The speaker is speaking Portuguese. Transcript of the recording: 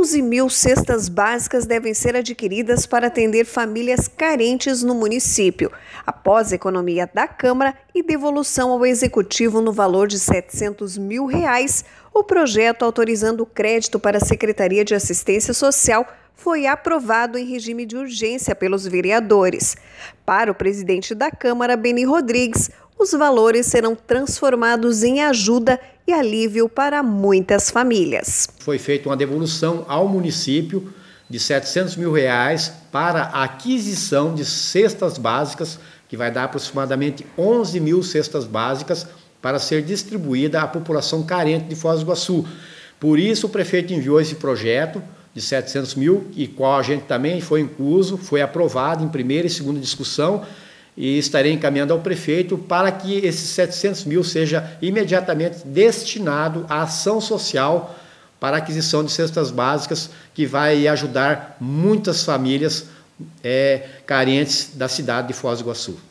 11 mil cestas básicas devem ser adquiridas para atender famílias carentes no município, após economia da Câmara e devolução ao Executivo no valor de 700 mil reais. O projeto autorizando o crédito para a Secretaria de Assistência Social foi aprovado em regime de urgência pelos vereadores. Para o presidente da Câmara, Beni Rodrigues, os valores serão transformados em ajuda e alívio para muitas famílias. Foi feita uma devolução ao município de 700 mil reais para a aquisição de cestas básicas, que vai dar aproximadamente 11 mil cestas básicas para ser distribuída à população carente de Foz do Iguaçu. Por isso, o prefeito enviou esse projeto de 700 mil, e qual a gente também foi incluso, foi aprovado em primeira e segunda discussão, e estarei encaminhando ao prefeito para que esses 700 mil seja imediatamente destinado à ação social para aquisição de cestas básicas que vai ajudar muitas famílias é, carentes da cidade de Foz do Iguaçu.